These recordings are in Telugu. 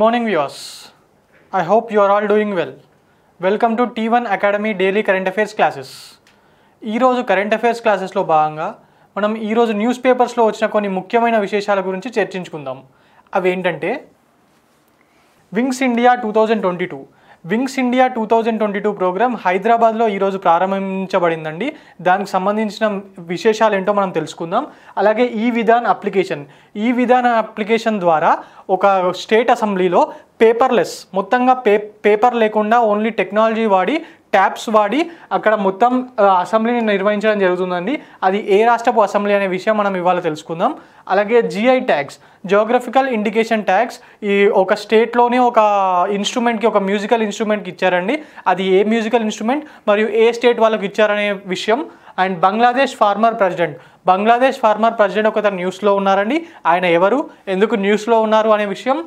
Morning viewers. I hope you are all doing well welcome to T one academy daily current affairs classes ఈరోజు కరెంట్ అఫైర్స్ క్లాసెస్లో భాగంగా మనం ఈరోజు న్యూస్ పేపర్స్లో వచ్చిన కొన్ని ముఖ్యమైన విశేషాల గురించి చర్చించుకుందాం అవి ఏంటంటే Wings India two thousand twenty two Wings India two thousand twenty two program హైదరాబాద్లో ఈరోజు ప్రారంభించబడిందండి దానికి సంబంధించిన విశేషాలు ఏంటో మనం తెలుసుకుందాం అలాగే ఈ విధాన అప్లికేషన్ ఈ విధాన అప్లికేషన్ ద్వారా ఒక స్టేట్ అసెంబ్లీలో పేపర్లెస్ మొత్తంగా పే పేపర్ లేకుండా ఓన్లీ టెక్నాలజీ వాడి ట్యాప్స్ వాడి అక్కడ మొత్తం అసెంబ్లీని నిర్వహించడం జరుగుతుందండి అది ఏ రాష్ట్రపు అసెంబ్లీ అనే విషయం మనం ఇవాళ తెలుసుకుందాం అలాగే GI tags geographical indication tags ఈ ఒక స్టేట్లోనే ఒక ఇన్స్ట్రుమెంట్కి ఒక మ్యూజికల్ ఇన్స్ట్రుమెంట్కి ఇచ్చారండి అది ఏ మ్యూజికల్ ఇన్స్ట్రుమెంట్ మరియు ఏ స్టేట్ వాళ్ళకి ఇచ్చారనే విషయం and Bangladesh former president Bangladesh former president ఒక న్యూస్లో ఉన్నారండి ఆయన ఎవరు ఎందుకు న్యూస్లో ఉన్నారు అనే విషయం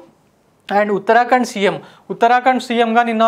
అండ్ ఉత్తరాఖండ్ సీఎం ఉత్తరాఖండ్ సీఎంగా నిన్న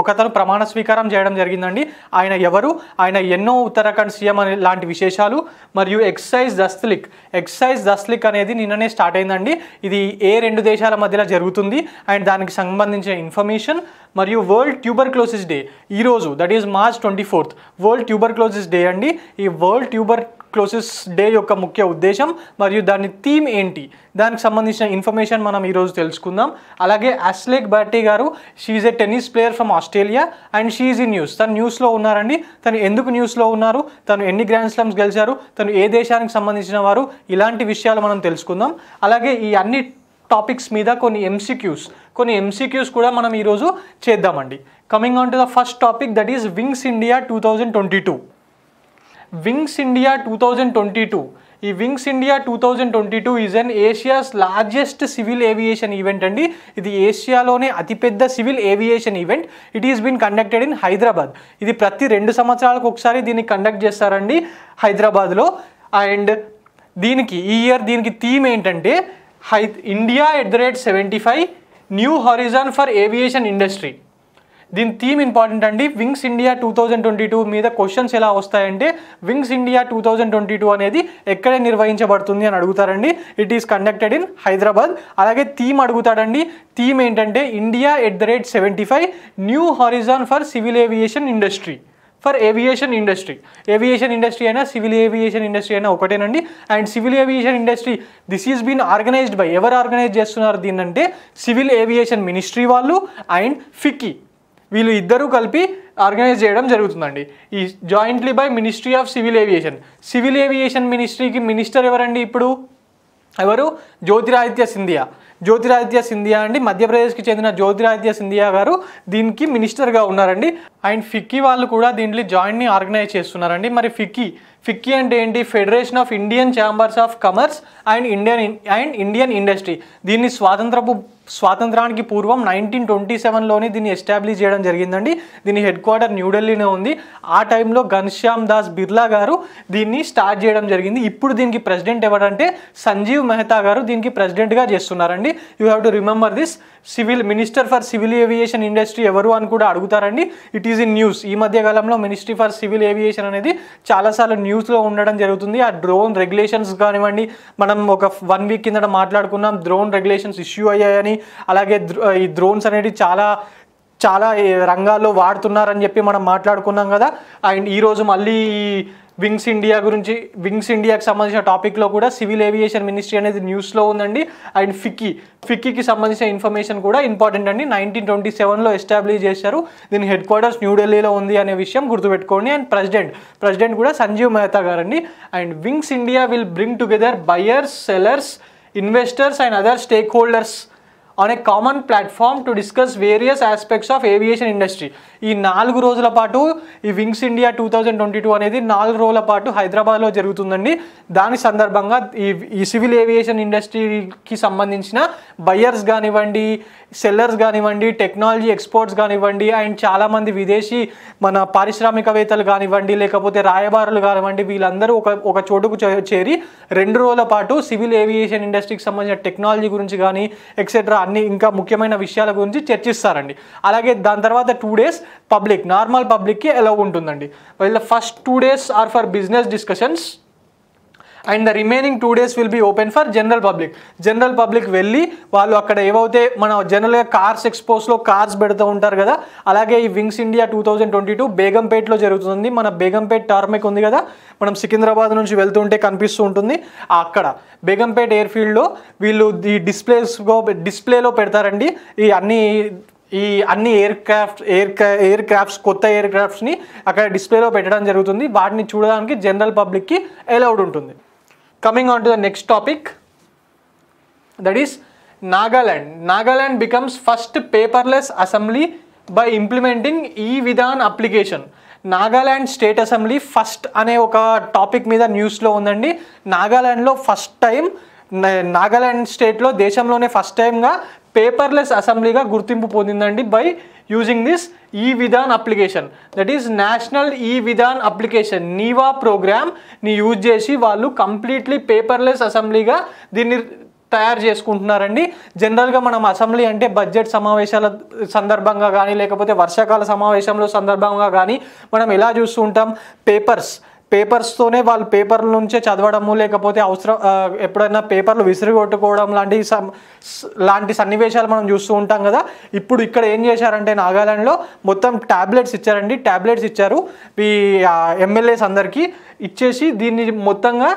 ఒకతను ప్రమాణ స్వీకారం చేయడం జరిగిందండి ఆయన ఎవరు ఆయన ఎన్నో ఉత్తరాఖండ్ సీఎం అనే లాంటి విశేషాలు మరియు ఎక్సైజ్ దస్త్లిక్ ఎక్సైజ్ దస్త్లిక్ అనేది నిన్ననే స్టార్ట్ అయిందండి ఇది ఏ రెండు దేశాల మధ్యలో జరుగుతుంది అండ్ దానికి సంబంధించిన ఇన్ఫర్మేషన్ మరియు వరల్డ్ ట్యూబర్ క్లోసిస్ డే ఈరోజు that is March twenty fourth world tuberculosis day అండి ఈ వరల్డ్ ట్యూబర్ క్లోసెస్ డే యొక్క ముఖ్య ఉద్దేశం మరియు దాని థీమ్ ఏంటి దానికి సంబంధించిన ఇన్ఫర్మేషన్ మనం ఈరోజు తెలుసుకుందాం అలాగే అస్లేక్ బర్టీ గారు she's a tennis player from Australia and she's in news తను న్యూస్లో ఉన్నారండి తను ఎందుకు న్యూస్లో ఉన్నారు తను ఎన్ని గ్రాండ్ స్లమ్స్ గెలిచారు తను ఏ దేశానికి సంబంధించిన వారు ఇలాంటి విషయాలు మనం తెలుసుకుందాం అలాగే ఈ అన్ని టాపిక్స్ మీద కొన్ని ఎంసీక్యూస్ కొన్ని ఎంసీక్యూస్ కూడా మనం ఈరోజు చేద్దామండి coming on to the first topic that is Wings India two thousand twenty two Wings India two thousand twenty two ఈ Wings India two thousand twenty two is an Asia's largest civil aviation event అండి ఇది ఏషియాలోనే అతిపెద్ద civil aviation event it is been conducted in Hyderabad ఇది ప్రతి రెండు సంవత్సరాలకు ఒకసారి దీన్ని కండక్ట్ చేస్తారండి హైదరాబాద్లో అండ్ దీనికి ఈ ఇయర్ దీనికి థీమ్ ఏంటంటే హై India at the rate seventy five new horizon for aviation industry దీని థీమ్ ఇంపార్టెంట్ అండి Wings India two thousand twenty two మీద క్వశ్చన్స్ ఎలా వస్తాయంటే Wings India two thousand twenty two అనేది ఎక్కడే నిర్వహించబడుతుంది అని అడుగుతారండి it is conducted in Hyderabad అలాగే థీమ్ అడుగుతాడండి థీమ్ ఏంటంటే India at the rate seventy five new horizon for civil aviation industry for aviation industry aviation industry అయినా సివిల్ ఏవియేషన్ ఇండస్ట్రీ అయినా ఒకటేనండి and civil aviation industry this is been organized by ఎవరు ఆర్గనైజ్ చేస్తున్నారు దీన్నంటే సివిల్ ఏవియేషన్ మినిస్ట్రీ వాళ్ళు అండ్ ఫిక్కీ వీళ్ళు ఇద్దరూ కలిపి ఆర్గనైజ్ చేయడం జరుగుతుందండి ఈ jointly by ministry of civil aviation civil aviation మినిస్ట్రీకి మినిస్టర్ ఎవరండి ఇప్పుడు ఎవరు జ్యోతిరాదిత్య సింధియా జ్యోతిరాదిత్య సింధియా అండి మధ్యప్రదేశ్కి చెందిన జ్యోతిరాదిత్య సింధియా గారు దీనికి మినిస్టర్గా ఉన్నారండి అండ్ ఫిక్కీ వాళ్ళు కూడా దీంట్లో జాయింట్ని ఆర్గనైజ్ చేస్తున్నారండి మరి ఫిక్కీ ఫిక్కీ అంటే ఏంటి Federation of Indian Chambers of comers and Indian and Indian Industry దీన్ని స్వాతంత్రపు స్వాతంత్రానికి పూర్వం నైన్టీన్ ట్వంటీ సెవెన్లోనే దీన్ని ఎస్టాబ్లిష్ చేయడం జరిగిందండి దీని హెడ్ క్వార్టర్ న్యూఢిల్లీనే ఉంది ఆ టైంలో ఘన్శ్యామ్ దాస్ బిర్లా గారు దీన్ని స్టార్ట్ చేయడం జరిగింది ఇప్పుడు దీనికి ప్రెసిడెంట్ ఎవరంటే సంజీవ్ మెహతా గారు దీనికి ప్రెసిడెంట్గా చేస్తున్నారండి you have to remember this civil minister for civil aviation industry ఎవరు అని కూడా అడుగుతారండి ఇట్ ఈజ్ ఇన్ న్యూస్ ఈ మధ్య కాలంలో మినిస్ట్రీ ఫర్ సివిల్ ఏవియేషన్ అనేది చాలాసార్లు న్యూస్లో ఉండడం జరుగుతుంది ఆ డ్రోన్ రెగ్యులేషన్స్ కానివ్వండి మనం ఒక వన్ వీక్ కిందట మాట్లాడుకున్నాం డ్రోన్ రెగ్యులేషన్స్ ఇష్యూ అయ్యాయని అలాగే ఈ డ్రోన్స్ అనేవి చాలా చాలా రంగాల్లో వాడుతున్నారని చెప్పి మనం మాట్లాడుకున్నాం కదా అండ్ ఈరోజు మళ్ళీ వింగ్స్ ఇండియా గురించి వింగ్స్ ఇండియాకి సంబంధించిన టాపిక్లో కూడా సివిల్ ఏవియేషన్ మినిస్ట్రీ అనేది న్యూస్లో ఉందండి అండ్ ఫిక్కీ ఫిక్కీకి సంబంధించిన ఇన్ఫర్మేషన్ కూడా ఇంపార్టెంట్ అండి నైన్టీన్ ట్వంటీ సెవెన్లో ఎస్టాబ్లిష్ చేశారు దీని హెడ్ క్వార్టర్స్ న్యూఢిల్లీలో ఉంది అనే విషయం గుర్తుపెట్టుకోండి అండ్ ప్రెసిడెంట్ ప్రెసిడెంట్ కూడా సంజీవ్ మెహతా గారండి and Wings India will bring together buyers sellers investors and other stakeholders on a common platform to discuss various aspects of aviation industry. ఈ నాలుగు రోజుల పాటు ఈ Wings India two thousand twenty two అనేది నాలుగు రోజుల పాటు హైదరాబాద్లో జరుగుతుందండి దాని సందర్భంగా ఈ ఈ సివిల్ ఏవియేషన్ ఇండస్ట్రీకి సంబంధించిన బయ్యర్స్ కానివ్వండి సెల్లర్స్ కానివ్వండి టెక్నాలజీ ఎక్స్పోర్ట్స్ కానివ్వండి అండ్ చాలామంది విదేశీ మన పారిశ్రామికవేత్తలు కానివ్వండి లేకపోతే రాయబారులు కానివ్వండి వీళ్ళందరూ ఒక ఒక చోటుకు చేరి రెండు రోజుల పాటు సివిల్ ఏవియేషన్ ఇండస్ట్రీకి సంబంధించిన టెక్నాలజీ గురించి కానీ ఎక్సెట్రా అన్ని ఇంకా ముఖ్యమైన విషయాల గురించి చర్చిస్తారండి అలాగే దాని తర్వాత టూ డేస్ పబ్లిక్ నార్మల్ పబ్లిక్కి ఎలా ఉంటుందండి వీళ్ళ first two days are for business discussions and the remaining two days will be open for general public general public వెళ్ళి వాళ్ళు అక్కడ ఏవైతే మన జనరల్గా కార్స్ ఎక్స్పోస్లో కార్స్ పెడుతూ ఉంటారు కదా అలాగే ఈ Wings India two thousand twenty two బేగంపేట్లో జరుగుతుంది మన బేగంపేట్ టార్మిక్ ఉంది కదా మనం సికింద్రాబాద్ నుంచి వెళ్తుంటే కనిపిస్తూ ఉంటుంది అక్కడ బేగంపేట్ ఎయిర్ ఫీల్డ్లో వీళ్ళు ఈ డిస్ప్లేస్ డిస్ప్లేలో పెడతారండి ఈ అన్ని ఈ అన్ని aircraft air aircrafts కొత్త ఎయిర్ క్రాఫ్ట్స్ని అక్కడ డిస్ప్లేలో పెట్టడం జరుగుతుంది వాటిని చూడడానికి జనరల్ పబ్లిక్కి అలౌడ్ ఉంటుంది coming on to the next topic that is Nagaland Nagaland becomes first paperless assembly by implementing ఈ Vidhan application Nagaland state assembly first అనే ఒక టాపిక్ మీద న్యూస్లో ఉందండి నాగాల్యాండ్లో ఫస్ట్ టైం నాగాల్యాండ్ స్టేట్లో దేశంలోనే ఫస్ట్ టైంగా పేపర్లెస్ అసెంబ్లీగా గుర్తింపు పొందిందండి బై యూజింగ్ దిస్ ఈ Vidhan application that is national ఈ విధాన్ అప్లికేషన్ నీవా ప్రోగ్రామ్ని యూజ్ చేసి వాళ్ళు కంప్లీట్లీ పేపర్లెస్ అసెంబ్లీగా దీన్ని తయారు చేసుకుంటున్నారండి జనరల్గా మనం అసెంబ్లీ అంటే బడ్జెట్ సమావేశాల సందర్భంగా కానీ లేకపోతే వర్షాకాల సమావేశంలో సందర్భంగా కానీ మనం ఎలా చూస్తుంటాం పేపర్స్ పేపర్స్తోనే వాళ్ళు పేపర్ల నుంచే చదవడము లేకపోతే అవసరం ఎప్పుడైనా పేపర్లు విసిరిగొట్టుకోవడం లాంటి లాంటి సన్నివేశాలు మనం చూస్తూ ఉంటాం కదా ఇప్పుడు ఇక్కడ ఏం చేశారంటే నాగాలాండ్లో మొత్తం ట్యాబ్లెట్స్ ఇచ్చారండి ట్యాబ్లెట్స్ ఇచ్చారు ఈ ఎమ్మెల్యేస్ అందరికీ ఇచ్చేసి దీన్ని మొత్తంగా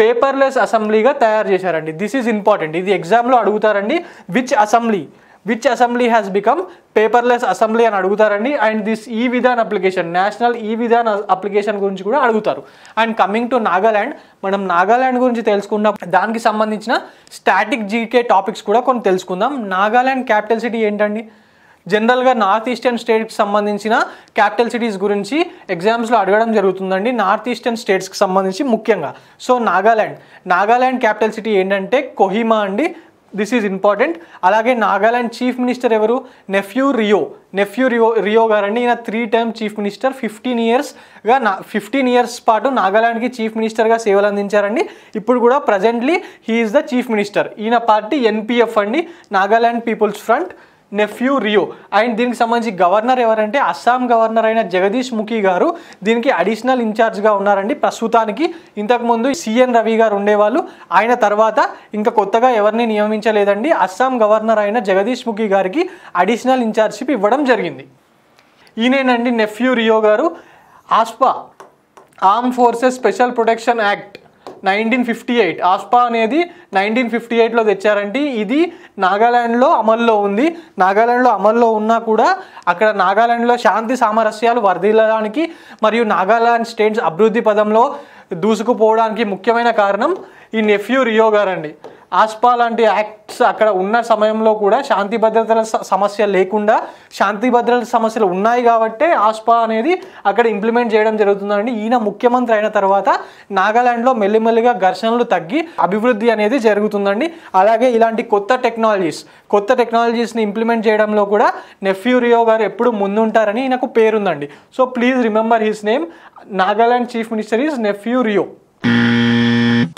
పేపర్లెస్ అసెంబ్లీగా తయారు చేశారండి దిస్ ఈజ్ ఇంపార్టెంట్ ఇది ఎగ్జామ్లో అడుగుతారండి which assembly which assembly has become paperless assembly అని అడుగుతారండి అండ్ దిస్ ఈ విధాన్ అప్లికేషన్ నేషనల్ ఈ విధాన్ అప్లికేషన్ గురించి కూడా అడుగుతారు అండ్ కమింగ్ టు నాగాల్యాండ్ మనం నాగాల్యాండ్ గురించి తెలుసుకున్న దానికి సంబంధించిన స్టాటిక్ జీకే టాపిక్స్ కూడా కొన్ని తెలుసుకుందాం నాగాల్యాండ్ క్యాపిటల్ సిటీ ఏంటండి జనరల్గా నార్త్ ఈస్టర్న్ స్టేట్కి సంబంధించిన క్యాపిటల్ సిటీస్ గురించి ఎగ్జామ్స్లో అడగడం జరుగుతుందండి నార్త్ ఈస్టర్న్ స్టేట్స్కి సంబంధించి ముఖ్యంగా so Nagaland Nagaland capital city ఏంటంటే కొహిమా అండి దిస్ ఈజ్ ఇంపార్టెంట్ అలాగే నాగాలాండ్ చీఫ్ మినిస్టర్ ఎవరు నెఫ్యూ రియో నెఫ్యూ రియో రియో గారండి ఈయన three time chief minister fifteen ఇయర్స్గా నా ఫిఫ్టీన్ ఇయర్స్ పాటు నాగాలాండ్కి చీఫ్ మినిస్టర్గా సేవలు అందించారండి ఇప్పుడు కూడా presently he's the chief minister ఈయన పార్టీ ఎన్పిఎఫ్ అండి Nagaland People's Front Neiphiu Rio and దీనికి సంబంధించి గవర్నర్ ఎవరంటే అస్సాం గవర్నర్ అయిన జగదీష్ ముఖి గారు దీనికి అడిషనల్ ఇన్ఛార్జ్గా ఉన్నారండి ప్రస్తుతానికి ఇంతకుముందు సిఎన్ రవి గారు ఉండేవాళ్ళు ఆయన తర్వాత ఇంకా కొత్తగా ఎవరిని నియమించలేదండి అస్సాం గవర్నర్ అయిన జగదీష్ ముఖి గారికి అడిషనల్ ఇన్ఛార్జ్షిప్ ఇవ్వడం జరిగింది ఈయనేనండి నెఫ్యూ రియో గారు AFSPA armed forces special protection act nineteen fifty eight AFSPA అనేది నైన్టీన్ ఫిఫ్టీ ఎయిట్లో తెచ్చారండి ఇది నాగాల్యాండ్లో అమల్లో ఉంది నాగాల్యాండ్లో అమల్లో ఉన్నా కూడా అక్కడ నాగాల్యాండ్లో శాంతి సామరస్యాలు వర్ధిల్లడానికి మరియు నాగాలాండ్ స్టేట్స్ అభివృద్ధి పదంలో దూసుకుపోవడానికి ముఖ్యమైన కారణం ఈ నెఫ్యూ రియో గారండి ఆస్పా లాంటి యాక్ట్స్ అక్కడ ఉన్న సమయంలో కూడా శాంతి భద్రతల సమస్య లేకుండా శాంతి భద్రతల సమస్యలు ఉన్నాయి కాబట్టి ఆస్పా అనేది అక్కడ ఇంప్లిమెంట్ చేయడం జరుగుతుందండి ఈయన ముఖ్యమంత్రి అయిన తర్వాత నాగాలాండ్లో మెల్లిమెల్లిగా ఘర్షణలు తగ్గి అభివృద్ధి అనేది జరుగుతుందండి అలాగే ఇలాంటి కొత్త టెక్నాలజీస్ కొత్త టెక్నాలజీస్ని ఇంప్లిమెంట్ చేయడంలో కూడా నెఫ్యూరియో గారు ఎప్పుడు ముందుంటారని ఈయనకు పేరుందండి so please remember his name Nagaland chief minister is నెఫ్యూరియో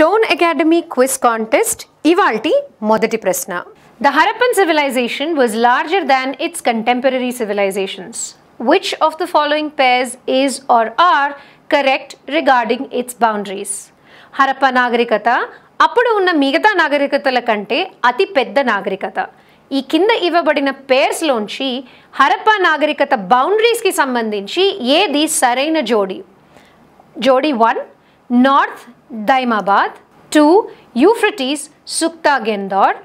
tone academy quiz contest ఇవాల్టి మొదటి ప్రశ్న the Harappan civilisation was larger than it's contemporary civilisations which of the following pairs is are are correct regarding it's boundaries Harappa నాగరికత అప్పుడు ఉన్న మిగతా నాగరికతల కంటే అతి పెద్ద నాగరికత ఈ కింద ఇవ్వబడిన పేర్స్లోంచి హరప్ప నాగరికత బౌండరీస్కి సంబంధించి ఏది సరైన జోడీ జోడీ one north Daimabad two Euphrates Sukta Gendor,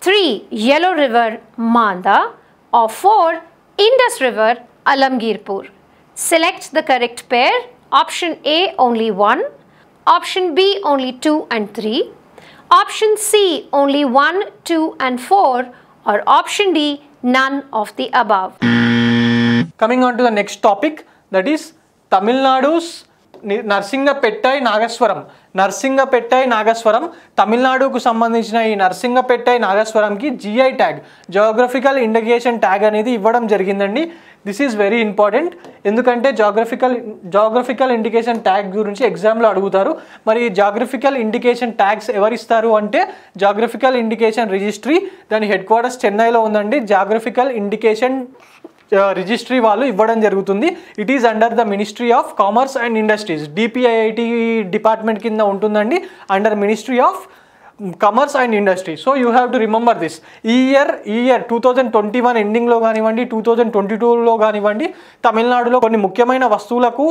3. Yellow River Manda or 4. Indus River Alamgirpur. Select the correct pair. Option A only 1, option B only 2 and 3, option C only 1, 2 and 4 or option D none of the above. Coming on to the next topic that is Tamil Nadu's Narsinga Pettai Nagaswaram. Narsingapettai nagaswaram తమిళనాడుకు సంబంధించిన ఈ నర్సింగపెట్టై నాగస్వరంకి GI tag geographical indication tag అనేది ఇవ్వడం జరిగిందండి దిస్ ఈజ్ వెరీ ఇంపార్టెంట్ ఎందుకంటే జాగ్రఫికల్ జాగ్రఫికల్ ఇండికేషన్ ట్యాగ్ గురించి ఎగ్జామ్లో అడుగుతారు మరి జాగ్రఫికల్ ఇండికేషన్ ట్యాగ్స్ ఎవరిస్తారు అంటే జాగ్రఫికల్ ఇండికేషన్ రిజిస్ట్రీ దాని హెడ్ క్వార్టర్స్ చెన్నైలో ఉందండి జాగ్రఫికల్ ఇండికేషన్ రిజిస్ట్రీ వాళ్ళు ఇవ్వడం జరుగుతుంది it is under the ministry of commerce and industries DPIIT department కింద ఉంటుందండి under ministry of comers and industry so you have to remember this ఈ ఇయర్ ఈ year two thousand twenty one ఎండింగ్లో కానివ్వండి టూ థౌజండ్ ట్వంటీ టూలో కానివ్వండి తమిళనాడులో కొన్ని ముఖ్యమైన వస్తువులకు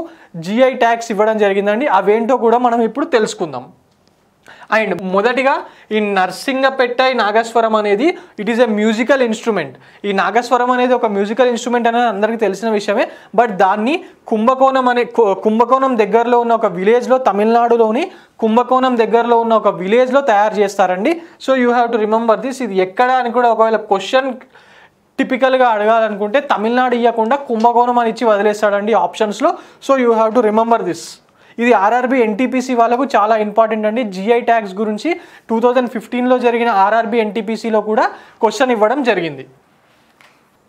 జిఐ ట్యాక్స్ ఇవ్వడం జరిగిందండి అవేంటో కూడా మనం ఇప్పుడు తెలుసుకుందాం అండ్ మొదటిగా ఈ నర్సింగపెట్ట ఈ నాగస్వరం అనేది it is a musical instrument ఈ నాగస్వరం అనేది ఒక మ్యూజికల్ ఇన్స్ట్రుమెంట్ అనేది అందరికీ తెలిసిన విషయమే బట్ దాన్ని కుంభకోణం అనే కుంభకోణం దగ్గరలో ఉన్న ఒక విలేజ్లో తమిళనాడులోని కుంభకోణం దగ్గరలో ఉన్న ఒక విలేజ్లో తయారు చేస్తారండి so you have to remember this ఇది ఎక్కడ అని కూడా ఒకవేళ క్వశ్చన్ టిపికల్గా అడగాలనుకుంటే తమిళనాడు ఇవ్వకుండా కుంభకోణం అని ఇచ్చి వదిలేస్తాడండి ఆప్షన్స్లో so you have to remember this ఇది ఆర్ఆర్బి ఎన్టీపీసీ వాళ్ళకు చాలా ఇంపార్టెంట్ అండి జిఐ ట్యాక్స్ గురించి టూ థౌజండ్ ఫిఫ్టీన్లో జరిగిన ఆర్ఆర్బి ఎన్టీపీసీలో కూడా క్వశ్చన్ ఇవ్వడం జరిగింది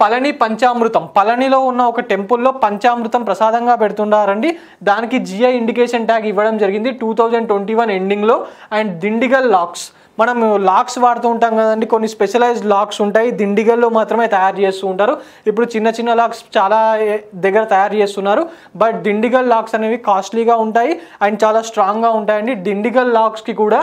పళని పంచామృతం పళనిలో ఉన్న ఒక టెంపుల్లో పంచామృతం ప్రసాదంగా పెడుతున్నారండి దానికి జిఐ ఇండికేషన్ ట్యాగ్ ఇవ్వడం జరిగింది టూ థౌజండ్ ట్వంటీ వన్ ఎండింగ్లో అండ్ దిండిగల్ లాక్స్ మనం లాక్స్ వాడుతూ ఉంటాం కదండి కొన్ని స్పెషలైజ్డ్ లాక్స్ ఉంటాయి దిండిగల్లో మాత్రమే తయారు చేస్తూ ఉంటారు ఇప్పుడు చిన్న చిన్న లాక్స్ చాలా దగ్గర తయారు చేస్తున్నారు బట్ దిండిగల్ లాక్స్ అనేవి కాస్ట్లీగా ఉంటాయి అండ్ చాలా స్ట్రాంగ్గా ఉంటాయండి దిండిగల్ లాక్స్కి కూడా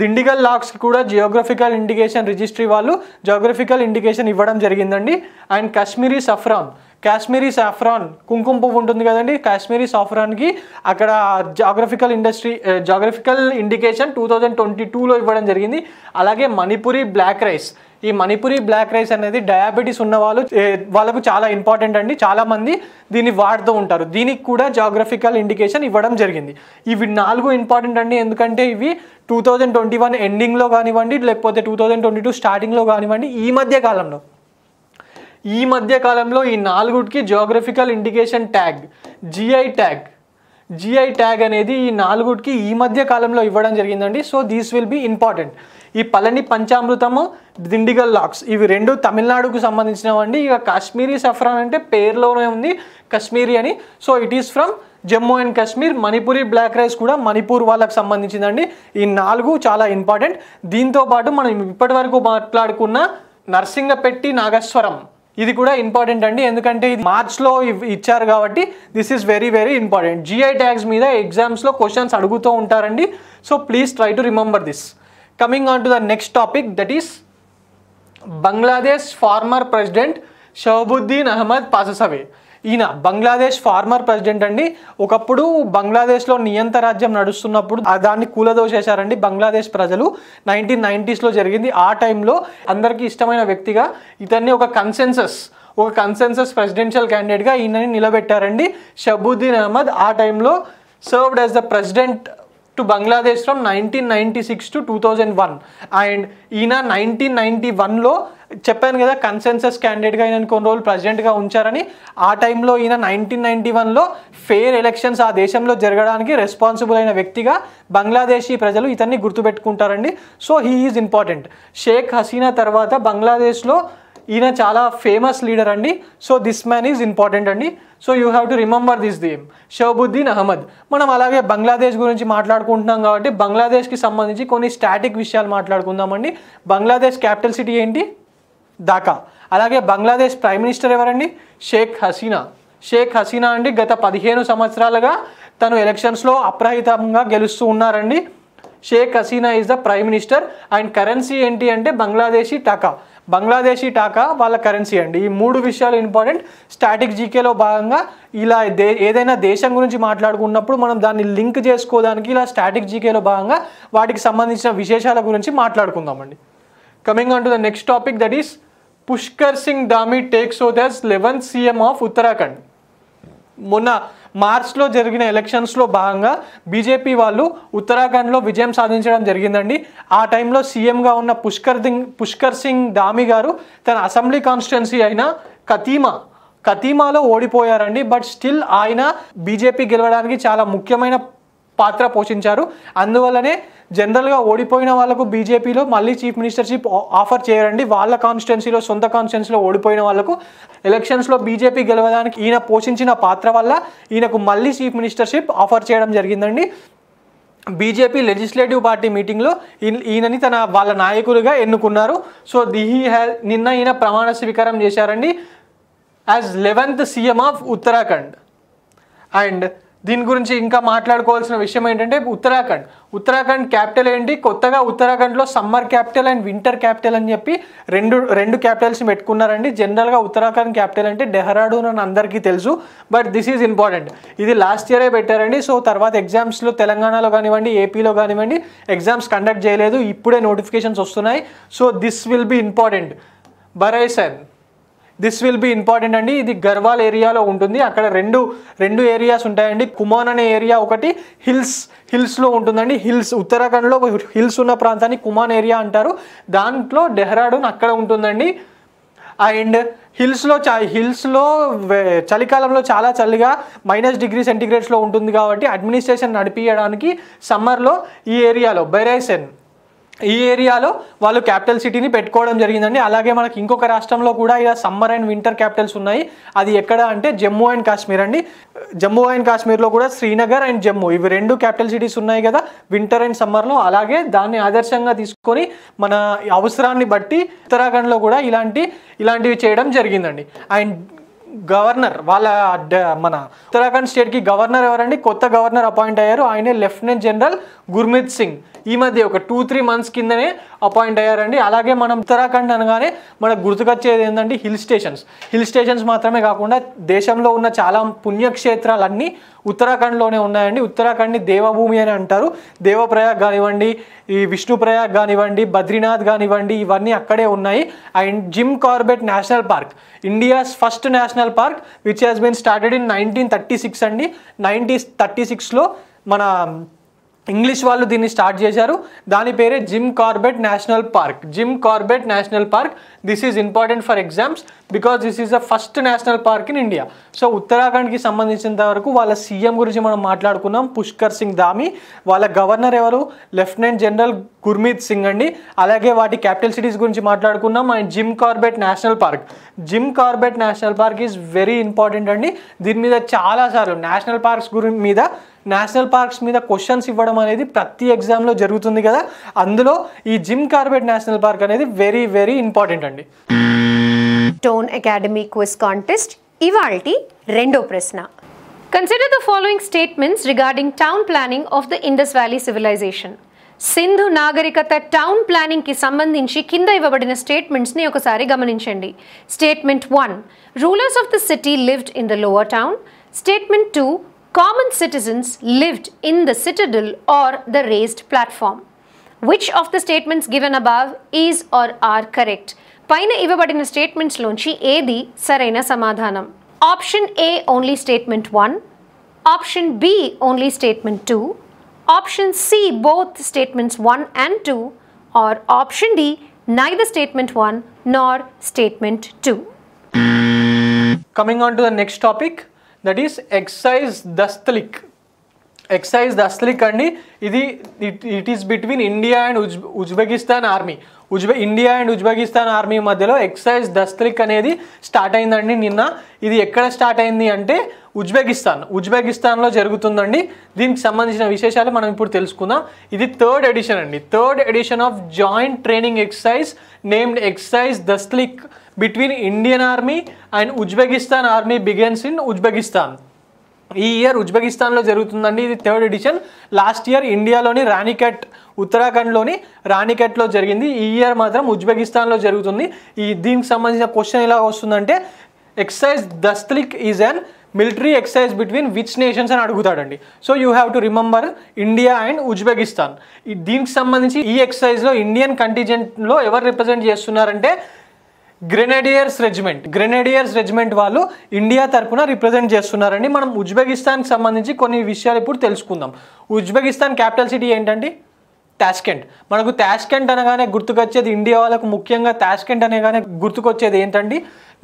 దిండిగల్ లాక్స్కి కూడా జియోగ్రఫికల్ ఇండికేషన్ రిజిస్ట్రీ వాళ్ళు జియోగ్రఫికల్ ఇండికేషన్ ఇవ్వడం జరిగిందండి and Kashmiri saffron Kashmiri saffron కుంకుమ పువ్వు ఉంటుంది కదండి కాశ్మీరీ సాఫ్రాన్కి అక్కడ geographical industry geographical indication two thousand twenty టూలో ఇవ్వడం జరిగింది అలాగే మణిపురి బ్లాక్ రైస్ ఈ మణిపురి బ్లాక్ రైస్ అనేది డయాబెటీస్ ఉన్న వాళ్ళు eh, వాళ్ళకు చాలా ఇంపార్టెంట్ అండి చాలామంది దీన్ని వాడుతూ ఉంటారు దీనికి కూడా జాగ్రఫికల్ ఇండికేషన్ ఇవ్వడం జరిగింది ఇవి నాలుగు ఇంపార్టెంట్ అండి ఎందుకంటే ఇవి టూ థౌజండ్ ట్వంటీ వన్ ఎండింగ్లో కానివ్వండి లేకపోతే టూ థౌజండ్ ట్వంటీ టూ స్టార్టింగ్లో కానివ్వండి ఈ మధ్య కాలంలో ఈ మధ్య కాలంలో ఈ నాలుగుకి geographical indication tag GI tag GI tag అనేది ఈ నాలుగుకి ఈ మధ్య కాలంలో ఇవ్వడం జరిగిందండి so these will be important ఈ పళని పంచామృతము దిండిగల్ లాక్స్ ఇవి రెండు తమిళనాడుకు సంబంధించినవండి ఇక కాశ్మీరీ సఫ్రాన్ అంటే పేర్లోనే ఉంది కాశ్మీరీ అని so it is from Jammu and Kashmir Manipuri black rice కూడా మణిపూర్ వాళ్ళకు సంబంధించిందండి ఈ నాలుగు చాలా ఇంపార్టెంట్ దీంతోపాటు మనం ఇప్పటివరకు మాట్లాడుకున్న నర్సింగపెట్టి నాగేశ్వరం ఇది కూడా ఇంపార్టెంట్ అండి ఎందుకంటే ఇది మార్చ్లో ఇచ్చారు కాబట్టి this is very very important GI tags మీద ఎగ్జామ్స్లో క్వశ్చన్స్ అడుగుతూ ఉంటారండి so please try to remember this coming on to the next topic that is Bangladesh former president Shahabuddin Ahmed passes away ఈయన బంగ్లాదేశ్ ఫార్మర్ ప్రెసిడెంట్ అండి ఒకప్పుడు బంగ్లాదేశ్లో నియంత రాజ్యం నడుస్తున్నప్పుడు దాన్ని కూలదోసేశారండి బంగ్లాదేశ్ ప్రజలు నైన్టీన్ నైన్టీస్లో జరిగింది ఆ టైంలో అందరికీ ఇష్టమైన వ్యక్తిగా ఇతన్ని ఒక కన్సెన్సస్ ఒక కన్సెన్సస్ ప్రెసిడెన్షియల్ క్యాండిడేట్గా ఈయనని నిలబెట్టారండి షబుద్దీన్ అహ్మద్ ఆ టైంలో served as the president to Bangladesh nineteen ninety six to two thousand one and ఈయన నైన్టీన్ నైన్టీ వన్లో చెప్పాను కదా కన్సెన్సస్ క్యాండిడేట్గా ఈయన కొన్ని రోజులు ప్రెసిడెంట్గా ఉంచారని ఆ టైంలో ఈయన నైన్టీన్ నైన్టీ వన్లో ఫెయిర్ ఎలక్షన్స్ ఆ దేశంలో జరగడానికి రెస్పాన్సిబుల్ అయిన వ్యక్తిగా బంగ్లాదేశీ ప్రజలు ఇతన్ని గుర్తుపెట్టుకుంటారండి so he is important Sheikh Hasina తర్వాత బంగ్లాదేశ్లో ఈయన చాలా ఫేమస్ లీడర్ అండి so this man is important అండి so you have to remember this them Shahabuddin Ahmed మనం అలాగే బంగ్లాదేశ్ గురించి మాట్లాడుకుంటున్నాం కాబట్టి బంగ్లాదేశ్కి సంబంధించి కొన్ని స్టాటిక్ విషయాలు మాట్లాడుకుందామండి బంగ్లాదేశ్ క్యాపిటల్ సిటీ ఏంటి ఢాకా అలాగే బంగ్లాదేశ్ ప్రైమ్ మినిస్టర్ ఎవరండి షేక్ హసీనా షేక్ హసీనా అండి గత పదిహేను సంవత్సరాలుగా తను ఎలక్షన్స్లో అప్రహితంగా గెలుస్తూ ఉన్నారండి Sheikh Hasina is the prime minister and currency ఏంటి అంటే బంగ్లాదేశీ టకా బంగ్లాదేశీ టాకా వాళ్ళ కరెన్సీ అండి ఈ మూడు విషయాలు ఇంపార్టెంట్ స్టాటిక్ జీకేలో భాగంగా ఇలా దే ఏదైనా దేశం గురించి మాట్లాడుకున్నప్పుడు మనం దాన్ని లింక్ చేసుకోవడానికి ఇలా స్టాటిక్ జీకేలో భాగంగా వాటికి సంబంధించిన విశేషాల గురించి మాట్లాడుకుందామండి coming on to the next topic that is Pushkar Singh Dhami takes oath as eleven CM of Uttarakhand మొన్న మార్చ్లో జరిగిన ఎలక్షన్స్లో భాగంగా బీజేపీ వాళ్ళు ఉత్తరాఖండ్లో విజయం సాధించడం జరిగిందండి ఆ టైంలో సీఎంగా ఉన్న పుష్కర్ దింగ్ పుష్కర్ సింగ్ ధామి గారు తన అసెంబ్లీ కాన్స్టిట్యున్సీ అయిన కతీమా కతీమాలో ఓడిపోయారండి బట్ స్టిల్ ఆయన బీజేపీ గెలవడానికి చాలా ముఖ్యమైన పాత్ర పోషించారు అందువల్లనే జనరల్గా ఓడిపోయిన వాళ్ళకు బీజేపీలో మళ్ళీ చీఫ్ మినిస్టర్షిప్ ఆఫర్ చేయరండి వాళ్ళ కాన్స్టిట్యున్సీలో సొంత కాన్స్టిట్యున్సీలో ఓడిపోయిన వాళ్ళకు ఎలక్షన్స్లో బీజేపీ గెలవడానికి ఈయన పోషించిన పాత్ర వల్ల ఈయనకు మళ్ళీ చీఫ్ మినిస్టర్షిప్ ఆఫర్ చేయడం జరిగిందండి బీజేపీ లెజిస్లేటివ్ పార్టీ మీటింగ్లో ఈయనని తన వాళ్ళ నాయకులుగా ఎన్నుకున్నారు సో ది నిన్న ఈయన ప్రమాణ స్వీకారం చేశారండి as eleventh CM of Uttarakhand and దీని గురించి ఇంకా మాట్లాడుకోవాల్సిన విషయం ఏంటంటే ఉత్తరాఖండ్ ఉత్తరాఖండ్ క్యాపిటల్ ఏంటి కొత్తగా ఉత్తరాఖండ్లో summer capital and winter capital అని చెప్పి రెండు రెండు క్యాపిటల్స్ని పెట్టుకున్నారండి జనరల్గా ఉత్తరాఖండ్ క్యాపిటల్ అంటే డెహ్రాడూన్ అని అందరికీ తెలుసు బట్ దిస్ ఈజ్ ఇంపార్టెంట్ ఇది లాస్ట్ ఇయరే పెట్టారండి సో తర్వాత ఎగ్జామ్స్లో తెలంగాణలో కానివ్వండి ఏపీలో కానివ్వండి ఎగ్జామ్స్ కండక్ట్ చేయలేదు ఇప్పుడే నోటిఫికేషన్స్ వస్తున్నాయి so this will be important బరాయ్ సార్ దిస్ విల్ బి ఇంపార్టెంట్ అండి ఇది గర్వాల్ ఏరియాలో ఉంటుంది అక్కడ రెండు రెండు ఏరియాస్ ఉంటాయండి కుమాన్ అనే ఏరియా ఒకటి హిల్స్ హిల్స్లో ఉంటుందండి హిల్స్ ఉత్తరాఖండ్లో హిల్స్ ఉన్న ప్రాంతాన్ని కుమాన్ ఏరియా అంటారు దాంట్లో డెహ్రాడూన్ అక్కడ ఉంటుందండి అండ్ హిల్స్లో చ హిల్స్లో చలికాలంలో చాలా చలిగా మైనస్ డిగ్రీ సెంటిగ్రేడ్స్లో ఉంటుంది కాబట్టి అడ్మినిస్ట్రేషన్ నడిపించడానికి సమ్మర్లో ఈ ఏరియాలో బెరైసెన్ ఈ ఏరియాలో వాళ్ళు క్యాపిటల్ సిటీని పెట్టుకోవడం జరిగిందండి అలాగే మనకి ఇంకొక రాష్ట్రంలో కూడా ఇలా సమ్మర్ అండ్ వింటర్ క్యాపిటల్స్ ఉన్నాయి అది ఎక్కడ అంటే జమ్మూ అండ్ కాశ్మీర్ అండి జమ్మూ అండ్ కాశ్మీర్లో కూడా శ్రీనగర్ అండ్ జమ్మూ ఇవి రెండు క్యాపిటల్ సిటీస్ ఉన్నాయి కదా వింటర్ అండ్ సమ్మర్లో అలాగే దాన్ని ఆదర్శంగా తీసుకొని మన అవసరాన్ని బట్టి ఉత్తరాఖండ్లో కూడా ఇలాంటి ఇలాంటివి చేయడం జరిగిందండి అండ్ గవర్నర్ వాళ్ళ మన ఉత్తరాఖండ్ స్టేట్కి గవర్నర్ ఎవరండి కొత్త గవర్నర్ అపాయింట్ అయ్యారు ఆయనే లెఫ్టినెంట్ జనరల్ గుర్మిత్ సింగ్ ఈ మధ్య ఒక టూ త్రీ మంత్స్ కిందనే అపాయింట్ అయ్యారండి అలాగే మనం ఉత్తరాఖండ్ అనగానే మనకు గుర్తుకొచ్చేది ఏంటంటే హిల్ స్టేషన్స్ హిల్ స్టేషన్స్ మాత్రమే కాకుండా దేశంలో ఉన్న చాలా పుణ్యక్షేత్రాలన్నీ ఉత్తరాఖండ్లోనే ఉన్నాయండి ఉత్తరాఖండ్ని దేవభూమి అని అంటారు దేవప్రయాగ్ కానివ్వండి ఈ విష్ణుప్రయాగ్ కానివ్వండి బద్రీనాథ్ కానివ్వండి ఇవన్నీ అక్కడే ఉన్నాయి and Jim Corbett national park India's first national park which has been started in nineteen thirty six అండి నైన్టీన్ థర్టీ సిక్స్లో మన ఇంగ్లీష్ వాళ్ళు దీన్ని స్టార్ట్ చేశారు దాని పేరే Jim Corbett national park Jim Corbett national park this is important for exams because this is the first national park in India so ఉత్తరాఖండ్కి సంబంధించినంత వరకు వాళ్ళ సీఎం గురించి మనం మాట్లాడుకున్నాం పుష్కర్ సింగ్ ధామి వాళ్ళ గవర్నర్ ఎవరు లెఫ్టినెంట్ జనరల్ గుర్మీత్ సింగ్ అండి అలాగే వాటి క్యాపిటల్ సిటీస్ గురించి మాట్లాడుకున్నాం and Jim Corbett national park Jim Corbett national park is very important అండి దీని మీద చాలాసార్లు నేషనల్ పార్క్స్ గురి మీద నేషనల్ పార్క్స్ మీద క్వశ్చన్స్ ఇవ్వడం అనేది ప్రతి ఎగ్జామ్లో జరుగుతుంది కదా అందులో ఈ జిమ్ కార్బెట్ నేషనల్ పార్క్ అనేది వెరీ వెరీ ఇంపార్టెంట్ అండి టోన్ అకాడమీ క్విజ్ కాంటెస్ట్ ఇవాళ రెండో ప్రశ్న consider the following statements regarding town planning of the Indus valley civilization Sindhu నాగరికత టౌన్ ప్లానింగ్కి సంబంధించి కింద ఇవ్వబడిన స్టేట్మెంట్స్ని ఒకసారి గమనించండి statement one rulers of the city lived in the lower town statement two common citizens lived in the citadel or the raised platform. Which of the statements given above is or are correct? Paina ivabadina statements lonchi edi saraina samadhanam. Option A only statement 1. Option B only statement 2. Option C both statements 1 and 2. Or option D neither statement 1 nor statement 2. Coming on to the next topic, that is exercise Dustlik exercise Dustlik అండి ఇది it is between India and ఉజ్ ఉజ్బెకిస్తాన్ ఆర్మీ ఉజ్బె ఇండియా అండ్ ఉజ్బెకిస్తాన్ ఆర్మీ మధ్యలో ఎక్సైజ్ దస్తలిక్ అనేది స్టార్ట్ అయిందండి నిన్న ఇది ఎక్కడ స్టార్ట్ అయింది అంటే ఉజ్బెకిస్తాన్ ఉజ్బెకిస్తాన్లో జరుగుతుందండి దీనికి సంబంధించిన విశేషాలు మనం ఇప్పుడు తెలుసుకుందాం ఇది థర్డ్ ఎడిషన్ అండి third edition of joint training exercise named exercise Dustlik between Indian army and Uzbekistan army begins in Uzbekistan ఈ ఇయర్ ఉజ్బెకిస్తాన్లో జరుగుతుందండి ఇది థర్డ్ ఎడిషన్ లాస్ట్ ఇయర్ ఇండియాలోని రాణికెట్ ఉత్తరాఖండ్లోని రాణికెట్లో జరిగింది ఈ ఇయర్ మాత్రం ఉజ్బెకిస్తాన్లో జరుగుతుంది ఈ దీనికి సంబంధించిన క్వశ్చన్ ఎలా వస్తుందంటే exercise Dustlik is an military exercise between which nations అని అడుగుతాడండి so you have to remember India and Uzbekistan దీనికి సంబంధించి ఈ ఎక్సైజ్లో ఇండియన్ కంటిజెంట్లో ఎవరు రిప్రజెంట్ చేస్తున్నారంటే గ్రెనేడియర్స్ రెజిమెంట్ గ్రెనేడియర్స్ రెజిమెంట్ వాళ్ళు ఇండియా తరఫున రిప్రజెంట్ చేస్తున్నారండి మనం ఉజ్బెకిస్తాన్కి సంబంధించి కొన్ని విషయాలు ఇప్పుడు తెలుసుకుందాం ఉజ్బెకిస్తాన్ క్యాపిటల్ సిటీ ఏంటండి తాష్కెంట్ మనకు తాష్కెంట్ అనగానే గుర్తుకొచ్చేది ఇండియా వాళ్ళకు ముఖ్యంగా టాస్కెంట్ అనగానే గుర్తుకొచ్చేది ఏంటండి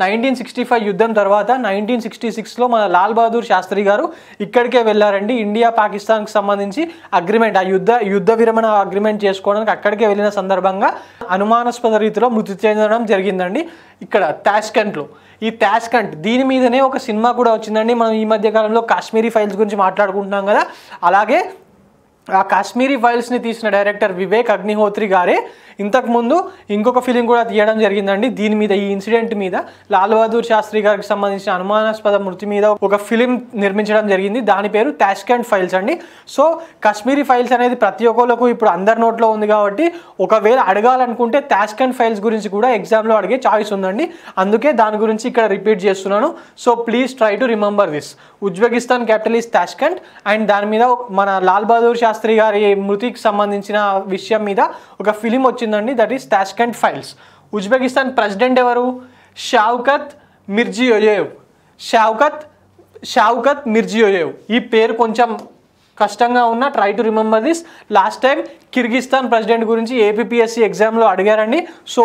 నైన్టీన్ సిక్స్టీ ఫైవ్ యుద్ధం తర్వాత నైన్టీన్ సిక్స్టీ సిక్స్లో మన లాల్ బహదూర్ శాస్త్రి గారు ఇక్కడికే వెళ్ళారండి ఇండియా పాకిస్తాన్కి సంబంధించి అగ్రిమెంట్ ఆ యుద్ధ యుద్ధ విరమణ అగ్రిమెంట్ చేసుకోవడానికి అక్కడికే వెళ్ళిన సందర్భంగా అనుమానాస్పద రీతిలో మృతి చెందడం జరిగిందండి ఇక్కడ తాష్కంట్లో ఈ తాష్కంట్ దీని మీదనే ఒక సినిమా కూడా వచ్చిందండి మనం ఈ మధ్య కాలంలో కాశ్మీరీ ఫైల్స్ గురించి మాట్లాడుకుంటున్నాం కదా అలాగే ఆ కాశ్మీరీ ఫైల్స్ని తీసిన డైరెక్టర్ వివేక్ అగ్నిహోత్రి గారే ఇంతకుముందు ఇంకొక ఫిలిం కూడా తీయడం జరిగిందండి దీని మీద ఈ ఇన్సిడెంట్ మీద లాల్ బహదూర్ శాస్త్రి గారికి సంబంధించిన అనుమానాస్పద మృతి మీద ఒక ఫిలిం నిర్మించడం జరిగింది దాని పేరు టాస్క్ ఫైల్స్ అండి సో కాశ్మీరీ ఫైల్స్ అనేది ప్రతి ఒక్కళ్ళకు ఇప్పుడు అందరి నోట్లో ఉంది కాబట్టి ఒకవేళ అడగాలనుకుంటే టాస్క్ ఫైల్స్ గురించి కూడా ఎగ్జామ్లో అడిగే చాయిస్ ఉందండి అందుకే దాని గురించి ఇక్కడ రిపీట్ చేస్తున్నాను so please try to remember this Uzbekistan capital is Tashkent and దాని మీద మన లాల్ బహదూర్ శాస్త్రి శాస్త్రి గారి మృతికి సంబంధించిన విషయం మీద ఒక ఫిలిం వచ్చిందండి that is Tashkent files Uzbekistan president ఎవరు షావ్కత్ మిర్జియోయేవ్ షావ్కత్ షావ్కత్ మిర్జియోయేవ్ ఈ పేరు కొంచెం కష్టంగా ఉన్నా try to remember this last time Kyrgyzstan president గురించి ఏపీపీఎస్సీ ఎగ్జామ్లో అడిగారండి సో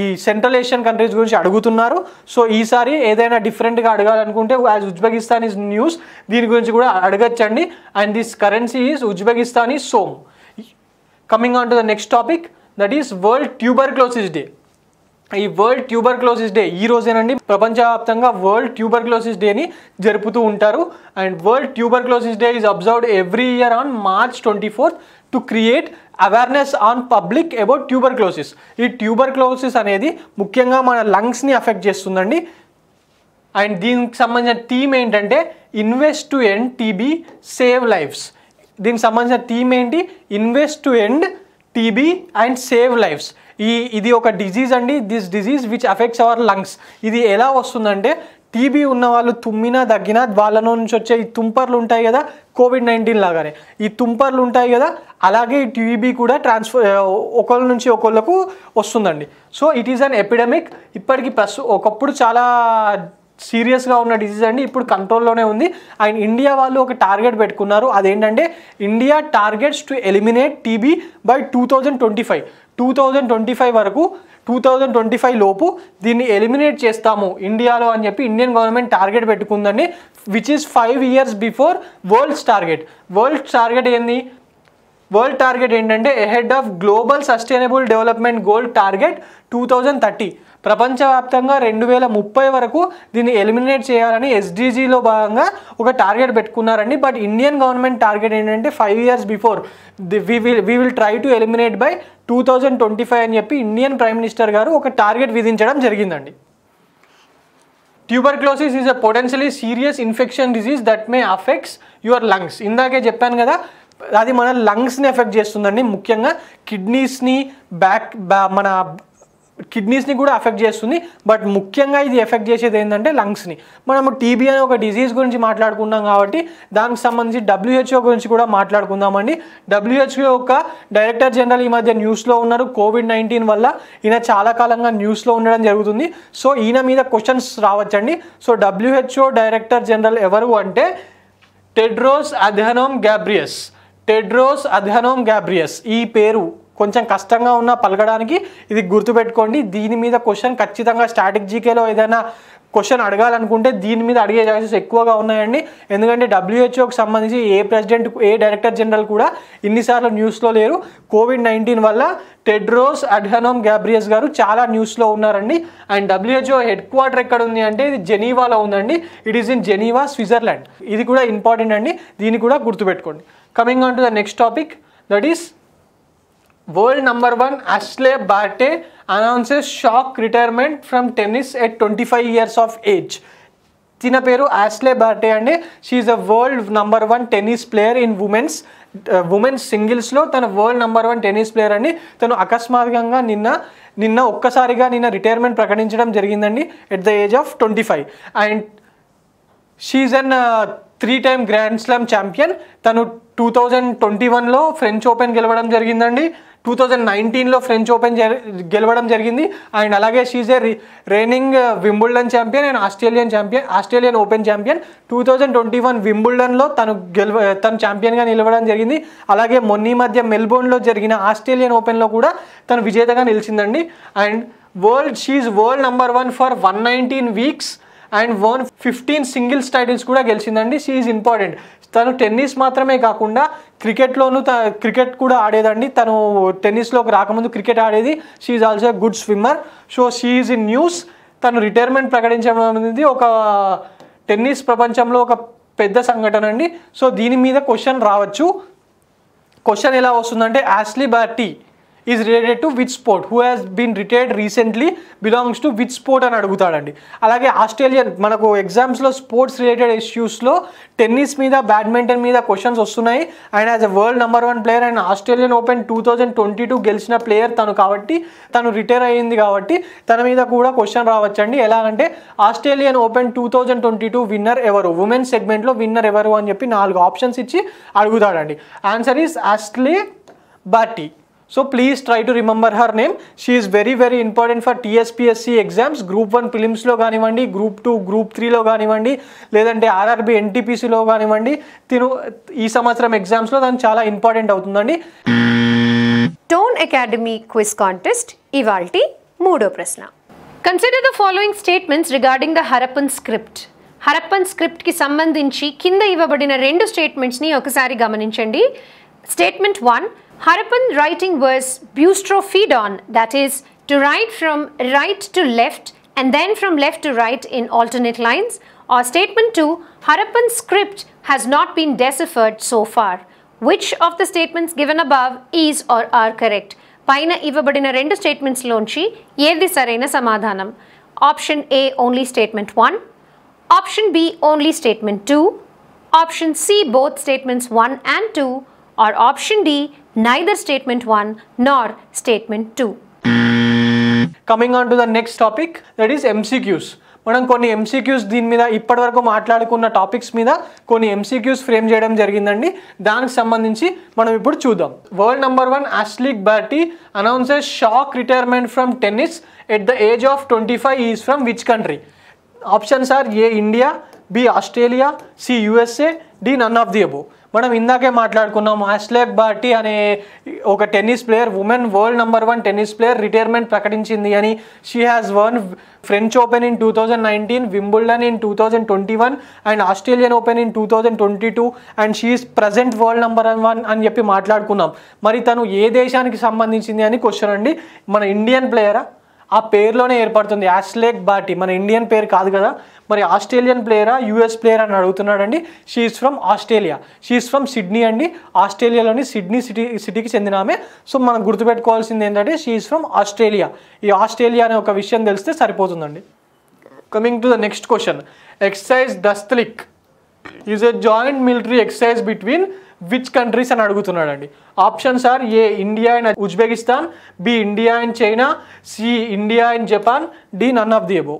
ఈ సెంట్రల్ ఏషియన్ కంట్రీస్ గురించి అడుగుతున్నారు సో ఈసారి ఏదైనా డిఫరెంట్గా అడగాలనుకుంటే యాజ్ ఉజ్బెకిస్తాన్ ఈజ్ న్యూస్ దీని గురించి కూడా అడగచ్చండి and this currency is Uzbekistan is som coming on to the next topic that is world tuberculosis day ఈ వరల్డ్ ట్యూబర్ క్లోసిస్ డే ఈ రోజేనండి ప్రపంచవ్యాప్తంగా వరల్డ్ ట్యూబర్ ట్యూబర్క్లోసిస్ డేని జరుపుతూ ఉంటారు and world tuberculosis day is observed every year on March twenty fourth to create awareness on public about tuberculosis ఈ ట్యూబర్ క్లోసిస్ అనేది ముఖ్యంగా మన లంగ్స్ని అఫెక్ట్ చేస్తుందండి అండ్ దీనికి సంబంధించిన థీమ్ ఏంటంటే invest to end TB save lives దీనికి సంబంధించిన థీమ్ ఏంటి invest to end TB and save lives ఈ ఇది ఒక డిజీజ్ అండి this disease which affects our lungs ఇది ఎలా వస్తుందంటే టీబీ ఉన్న వాళ్ళు తుమ్మినా దగ్గినా వాళ్ళ నుంచి వచ్చే ఈ తుంపర్లు ఉంటాయి కదా కోవిడ్ నైన్టీన్ లాగానే ఈ తుంపర్లు ఉంటాయి కదా అలాగే ఈ టీబీ కూడా ట్రాన్స్ఫర్ ఒకళ్ళ నుంచి ఒకళ్ళకు వస్తుందండి so it is an epidemic ఇప్పటికీ ప్రస్తు ఒకప్పుడు చాలా సీరియస్గా ఉన్న డిసీజ్ అండి ఇప్పుడు కంట్రోల్లోనే ఉంది అండ్ ఇండియా వాళ్ళు ఒక టార్గెట్ పెట్టుకున్నారు అదేంటంటే India targets to eliminate TB by two thousand twenty five two thousand twenty five వరకు టూ థౌజండ్ ట్వంటీ ఫైవ్ లోపు దీన్ని ఎలిమినేట్ చేస్తాము ఇండియాలో అని చెప్పి ఇండియన్ గవర్నమెంట్ టార్గెట్ పెట్టుకుందండి which is five years before world's target world's target ఏంది వరల్డ్ టార్గెట్ ఏంటంటే ahead of global sustainable development goal target two thousand thirty ప్రపంచవ్యాప్తంగా రెండు వేల ముప్పై వరకు దీన్ని ఎలిమినేట్ చేయాలని ఎస్డీజీలో భాగంగా ఒక టార్గెట్ పెట్టుకున్నారండి బట్ ఇండియన్ గవర్నమెంట్ టార్గెట్ ఏంటంటే five years before the we will we will try to eliminate by two thousand twenty five అని చెప్పి ఇండియన్ ప్రైమ్ మినిస్టర్ గారు ఒక టార్గెట్ విధించడం జరిగిందండి tuberculosis is a potentially serious infection disease that may affects your lungs ఇందాకే చెప్పాను కదా అది మన లంగ్స్ని ఎఫెక్ట్ చేస్తుందండి ముఖ్యంగా కిడ్నీస్ని బ్యాక్ మన కిడ్నీస్ని కూడా ఎఫెక్ట్ చేస్తుంది బట్ ముఖ్యంగా ఇది ఎఫెక్ట్ చేసేది ఏంటంటే లంగ్స్ని మనం టీబీ అనే ఒక డిజీజ్ గురించి మాట్లాడుకున్నాం కాబట్టి దానికి సంబంధించి డబ్ల్యూహెచ్ఓ గురించి కూడా మాట్లాడుకుందామండి డబ్ల్యూహెచ్ఓ యొక్క డైరెక్టర్ జనరల్ ఈ మధ్య న్యూస్లో ఉన్నారు కోవిడ్ నైన్టీన్ వల్ల ఈయన చాలా కాలంగా న్యూస్లో ఉండడం జరుగుతుంది సో ఈయన మీద క్వశ్చన్స్ రావచ్చండి సో డబ్ల్యూహెచ్ఓ డైరెక్టర్ జనరల్ ఎవరు అంటే Tedros Adhanom Ghebreyesus Tedros Adhanom Ghebreyesus ఈ పేరు కొంచెం కష్టంగా ఉన్న పలకడానికి ఇది గుర్తుపెట్టుకోండి దీని మీద క్వశ్చన్ ఖచ్చితంగా స్టాటిక్ జీకేలో ఏదైనా క్వశ్చన్ అడగాలనుకుంటే దీని మీద అడిగే ఛాన్సెస్ ఎక్కువగా ఉన్నాయండి ఎందుకంటే డబ్ల్యూహెచ్ఓకి సంబంధించి ఏ ప్రెసిడెంట్ ఏ డైరెక్టర్ జనరల్ కూడా ఇన్నిసార్లు న్యూస్లో లేరు కోవిడ్ నైన్టీన్ వల్ల టెడ్రోస్ అడ్హనోమ్ గ్యాబ్రియస్ గారు చాలా న్యూస్లో ఉన్నారండి అండ్ డబ్ల్యూహెచ్ఓ హెడ్ క్వార్టర్ ఎక్కడ ఉంది అంటే ఇది జెనీవాలో ఉందండి it is in Geneva Switzerland ఇది కూడా ఇంపార్టెంట్ అండి దీన్ని కూడా గుర్తుపెట్టుకోండి Coming on to the next topic, that is world number one Ashley announces announces shock retirement from tennis at 25 years of age. తిన పేరు యాస్లే బార్టే అండి she's a world number one tennis player in women's women's సింగిల్స్లో తన world number one tennis player అండి తను అకస్మాత్కంగా నిన్న నిన్న ఒక్కసారిగా నిన్న రిటైర్మెంట్ ప్రకటించడం జరిగిందండి at the age of twenty five and she's an three time grand slam champion తను టూ థౌజండ్ ట్వంటీ వన్లో ఫ్రెంచ్ ఓపెన్ గెలవడం జరిగిందండి టూ థౌజండ్ నైన్టీన్లో ఫ్రెంచ్ ఓపెన్ జరి గెలవడం జరిగింది అండ్ అలాగే she's a reigning Wimbledon champion and Australian champion Australian open champion two thousand twenty one వింబుల్డన్లో తను గెలవ తను ఛాంపియన్గా నిలవడం జరిగింది అలాగే మొన్నీ మధ్య మెల్బోర్న్లో జరిగిన ఆస్ట్రేలియన్ ఓపెన్లో కూడా తను విజేతగా నిలిచిందండి and world she's world number one for one nineteen weeks and one fifteen singles titles కూడా గెలిచిందండి షీఈ్ ఇంపార్టెంట్ తను టెన్నిస్ మాత్రమే కాకుండా క్రికెట్లోనూ త క్రికెట్ కూడా ఆడేదండి తను టెన్నిస్లోకి రాకముందు క్రికెట్ ఆడేది she's also good swimmer so she's in news తను రిటైర్మెంట్ ప్రకటించడం అనేది ఒక టెన్నిస్ ప్రపంచంలో ఒక పెద్ద సంఘటన అండి సో దీని మీద క్వశ్చన్ రావచ్చు క్వశ్చన్ ఎలా వస్తుందంటే Ashleigh Barty is related to which sport who has been retired recently belongs to which sport అని అడుగుతాడండి అలాగే ఆస్ట్రేలియన్ మనకు ఎగ్జామ్స్లో స్పోర్ట్స్ రిలేటెడ్ ఇష్యూస్లో టెన్నిస్ మీద బ్యాడ్మింటన్ మీద క్వశ్చన్స్ వస్తున్నాయి and as a world number one player and Australian open two thousand twenty two గెలిచిన ప్లేయర్ తను కాబట్టి తను రిటైర్ అయ్యింది కాబట్టి తన మీద కూడా క్వశ్చన్ రావచ్చండి ఎలాగంటే Australian open two thousand twenty two winner ఎవరు ఉమెన్ సెగ్మెంట్లో విన్నర్ ఎవరు అని చెప్పి నాలుగు ఆప్షన్స్ ఇచ్చి అడుగుతాడండి answer is Ashleigh Barty so please try to remember her name She very very important for for exams group one 1 కానివ్వండి గ్రూప్ టూ గ్రూప్ త్రీలో కానివ్వండి లేదంటే ఆర్ఆర్బి ఎన్టీపీసీలో కానివ్వండి తిను ఈ సంవత్సరం ఎగ్జామ్స్లో దాన్ని చాలా ఇంపార్టెంట్ అవుతుందండి టోన్ అకాడమీ క్విజ్ కాంటెస్ట్ ఇవాల్టి మూడో ప్రశ్న consider the following statements regarding the Harappan script Harappan స్క్రిప్ట్కి సంబంధించి కింద ఇవ్వబడిన రెండు స్టేట్మెంట్స్ని ఒకసారి గమనించండి statement one Harappan writing was bustrophedon, that is, to write from right to left and then from left to right in alternate lines. Or statement 2, Harappan script has not been deciphered so far. Which of the statements given above is or are correct? పైన ఇవ్వబడిన రెండు స్టేట్మెంట్స్లోంచి ఏది సరైన samadhanam. Option A only statement one. Option B only statement two. Option C both statements one and two. Or option D. neither statement 1 nor statement 2. Coming on to the next topic that is MCQs. మనం కొన్ని ఎంసీక్యూస్ దీని మీద ఇప్పటివరకు మాట్లాడుకున్న టాపిక్స్ మీద కొన్ని ఎంసీక్యూస్ ఫ్రేమ్ చేయడం జరిగిందండి దానికి సంబంధించి మనం ఇప్పుడు చూద్దాం world number one Ashleigh Barty announces shock retirement from tennis at the age of twenty five is from which country options are A India B Australia C USA D none of the above మనం ఇందాకే మాట్లాడుకున్నాం అస్లెక్ బాటి అనే ఒక tennis player women world number one tennis player retirement ప్రకటించింది అని she has won French open in two thousand nineteen Wimbledon in two thousand twenty one and Australian open in two thousand twenty two and she's present world number one అని చెప్పి మాట్లాడుకున్నాం మరి తను ఏ దేశానికి సంబంధించింది అని క్వశ్చన్ అండి మన ఇండియన్ ప్లేయరా ఆ పేరులోనే ఏర్పడుతుంది యాస్లేక్ బాటి మన ఇండియన్ పేరు కాదు కదా మరి ఆస్ట్రేలియన్ ప్లేయరా యూఎస్ ప్లేయర్ అని అడుగుతున్నాడండి she's from Australia she's from Sydney అండి ఆస్ట్రేలియాలోని సిడ్నీ సిటీ సిటీకి చెందిన ఆమె సో మనం గుర్తుపెట్టుకోవాల్సింది ఏంటంటే షీఈస్ ఫ్రమ్ ఆస్ట్రేలియా ఈ ఆస్ట్రేలియా అనే ఒక విషయం తెలిస్తే సరిపోతుందండి coming to the next question exercise Dustlik is a joint military exercise between which countries అని అడుగుతున్నాడండి options are A India and Uzbekistan B India and China C India and Japan D none of the above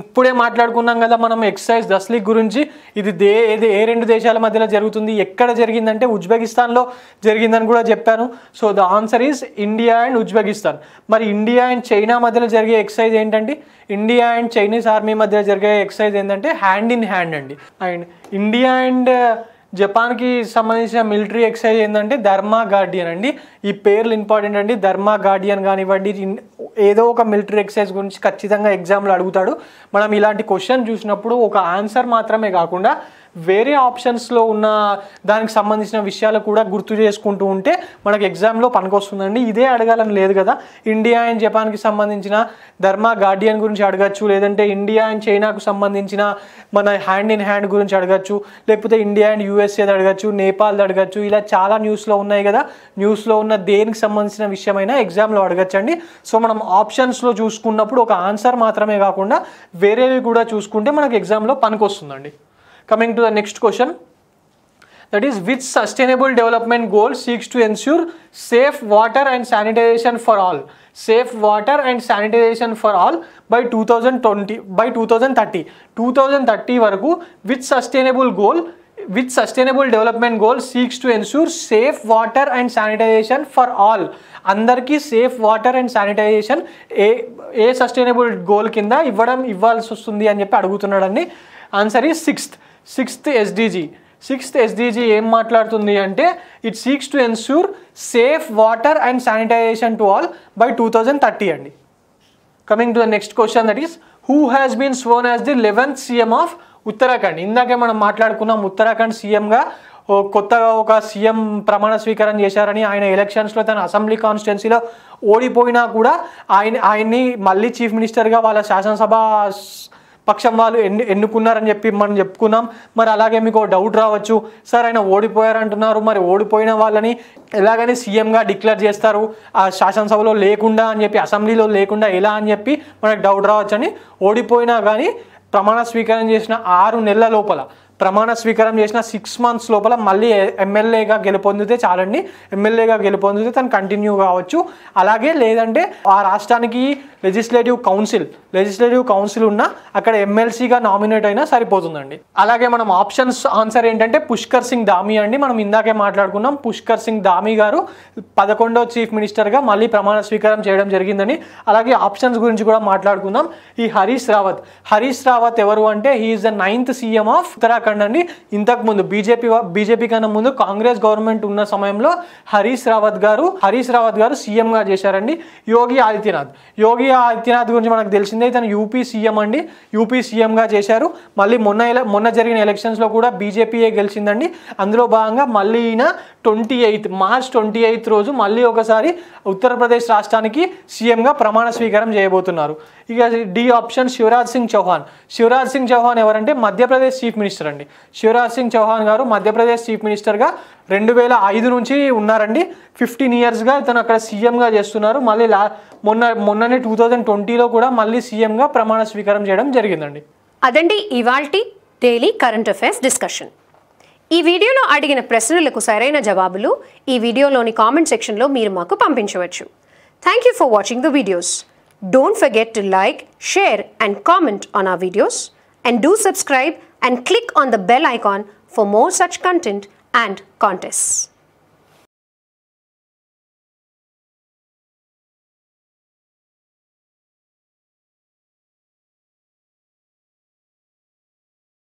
ఇప్పుడే మాట్లాడుకున్నాం కదా మనం ఎక్సైజ్ దస్లీ గురించి ఇది దే ఏది ఏ రెండు దేశాల మధ్యలో జరుగుతుంది ఎక్కడ జరిగిందంటే ఉజ్బెకిస్తాన్లో జరిగిందని కూడా చెప్పాను so the answer is India and Uzbekistan మరి ఇండియా అండ్ చైనా మధ్యలో జరిగే ఎక్సైజ్ ఏంటంటే ఇండియా అండ్ చైనీస్ ఆర్మీ మధ్యలో జరిగే ఎక్సైజ్ ఏంటంటే హ్యాండ్ ఇన్ హ్యాండ్ అండి అండ్ ఇండియా అండ్ జపాన్కి సంబంధించిన మిలిటరీ ఎక్సైజ్ ఏంటంటే ధర్మా గార్డియన్ అండి ఈ పేర్లు ఇంపార్టెంట్ అండి ధర్మా గార్డియన్ కానివ్వండి ఏదో ఒక మిలిటరీ ఎక్సైజ్ గురించి ఖచ్చితంగా ఎగ్జామ్లో అడుగుతాడు మనం ఇలాంటి క్వశ్చన్ చూసినప్పుడు ఒక ఆన్సర్ మాత్రమే కాకుండా వేరే ఆప్షన్స్లో ఉన్న దానికి సంబంధించిన విషయాలు కూడా గుర్తు చేసుకుంటూ ఉంటే మనకు ఎగ్జామ్లో పనికొస్తుందండి ఇదే అడగాలని లేదు కదా ఇండియా అండ్ జపాన్కి సంబంధించిన ధర్మ గార్డియన్ గురించి అడగచ్చు లేదంటే ఇండియా అండ్ చైనాకు సంబంధించిన మన హ్యాండ్ ఇన్ హ్యాండ్ గురించి అడగచ్చు లేకపోతే ఇండియా అండ్ యూఎస్ఏది అడగచ్చు నేపాల్ది అడగచ్చు ఇలా చాలా న్యూస్లో ఉన్నాయి కదా న్యూస్లో ఉన్న దేనికి సంబంధించిన విషయమైనా ఎగ్జామ్లో అడగచ్చండి సో మనం ఆప్షన్స్లో చూసుకున్నప్పుడు ఒక ఆన్సర్ మాత్రమే కాకుండా వేరేవి కూడా చూసుకుంటే మనకు ఎగ్జామ్లో పనికి వస్తుందండి Coming to the next question. That is, which sustainable development goal seeks to ensure safe water and sanitation for all? Safe water and sanitation for all by 2020, by 2030. 2030 varaku, which sustainable goal which sustainable development goal seeks to ensure safe water and sanitization for all అందరికీ safe water and sanitization a a sustainable goal కింద ఇవ్వడం ఇవ్వాల్సి వస్తుంది అని చెప్పి అడుగుతున్నాడండి ఆన్సర్ ఈ sixth sixth SDG sixth SDG ఏం మాట్లాడుతుంది అంటే it seeks to ensure safe water and sanitization to all by two thousand thirty అండి coming to the next question that is who has been sworn as the eleventh CM of Uttarakhand ఇందాకే మనం మాట్లాడుకున్నాం ఉత్తరాఖండ్ సీఎంగా కొత్తగా ఒక సీఎం ప్రమాణ స్వీకారం చేశారని ఆయన ఎలక్షన్స్లో తన అసెంబ్లీ కాన్స్టిట్యున్సీలో ఓడిపోయినా కూడా ఆయన ఆయన్ని మళ్ళీ చీఫ్ మినిస్టర్గా వాళ్ళ శాసనసభ పక్షం వాళ్ళు ఎన్ని ఎన్నుకున్నారని చెప్పి మనం చెప్పుకున్నాం మరి అలాగే మీకు డౌట్ రావచ్చు సార్ ఆయన ఓడిపోయారంటున్నారు మరి ఓడిపోయిన వాళ్ళని ఎలాగని సీఎంగా డిక్లేర్ చేస్తారు ఆ శాసనసభలో లేకుండా అని చెప్పి అసెంబ్లీలో లేకుండా ఎలా అని చెప్పి మనకు డౌట్ రావచ్చు అని ఓడిపోయినా కానీ ప్రమాణ స్వీకారం చేసిన ఆరు నెలల లోపల ప్రమాణ స్వీకారం చేసిన సిక్స్ మంత్స్ లోపల మళ్ళీ ఎమ్మెల్యేగా గెలుపొందితే చాలండి ఎమ్మెల్యేగా గెలుపొందితే తను కంటిన్యూ కావచ్చు అలాగే లేదంటే ఆ రాష్ట్రానికి లెజిస్లేటివ్ కౌన్సిల్ లెజిస్లేటివ్ కౌన్సిల్ ఉన్న అక్కడ ఎమ్మెల్సీగా నామినేట్ అయినా సరిపోతుందండి అలాగే మనం ఆప్షన్స్ ఆన్సర్ ఏంటంటే పుష్కర్ సింగ్ దామి అండి మనం ఇందాకే మాట్లాడుకున్నాం పుష్కర్ సింగ్ ధామి గారు పదకొండవ చీఫ్ మినిస్టర్గా మళ్ళీ ప్రమాణ స్వీకారం చేయడం జరిగిందని అలాగే ఆప్షన్స్ గురించి కూడా మాట్లాడుకుందాం ఈ హరీష్ రావత్ హరీష్ రావత్ ఎవరు అంటే he is the ninth CM of Uttarakhand ఇంతకు ఇంతకుముందు బీజేపీ బీజేపీ కన్నా ముందు కాంగ్రెస్ గవర్నమెంట్ ఉన్న సమయంలో హరీష్ రావత్ గారు హరీష్ రావత్ గారు సీఎంగా చేశారండి యోగి ఆదిత్యనాథ్ యోగి ఆదిత్యనాథ్ గురించి మనకు తెలిసిందే తను యూపీ సీఎం అండి యూపీ సీఎంగా చేశారు మళ్ళీ మొన్న మొన్న జరిగిన ఎలక్షన్స్లో కూడా బీజేపీయే గెలిచిందండి అందులో భాగంగా మళ్ళీ ఈయన twenty eighth March twenty eighth రోజు మళ్ళీ ఒకసారి ఉత్తరప్రదేశ్ రాష్ట్రానికి సీఎంగా ప్రమాణ స్వీకారం చేయబోతున్నారు ఇక డి ఆప్షన్ శివరాజ్ సింగ్ చౌహాన్ శివరాజ్ సింగ్ చౌహాన్ ఎవరంటే మధ్యప్రదేశ్ చీఫ్ మినిస్టర్ చూడండి శివరాజ్ సింగ్ చౌహాన్ గారు మధ్యప్రదేశ్ చీఫ్ మినిస్టర్గా రెండు వేల ఐదు నుంచి ఉన్నారండి ఫిఫ్టీన్ ఇయర్స్గా ఇతను అక్కడ సీఎంగా చేస్తున్నారు మళ్ళీ లా మొన్న మొన్ననే టూ థౌజండ్ ట్వంటీలో కూడా మళ్ళీ సీఎంగా ప్రమాణ స్వీకారం చేయడం జరిగిందండి అదండి ఇవాల్టి డైలీ కరెంట్ అఫైర్స్ డిస్కషన్ ఈ వీడియోలో అడిగిన ప్రశ్నలకు సరైన జవాబులు ఈ వీడియోలోని కామెంట్ సెక్షన్లో మీరు మాకు పంపించవచ్చు thank you for watching the videos don't forget to like share and comment on ఆ videos and do subscribe and click on the bell icon for more such content and contests.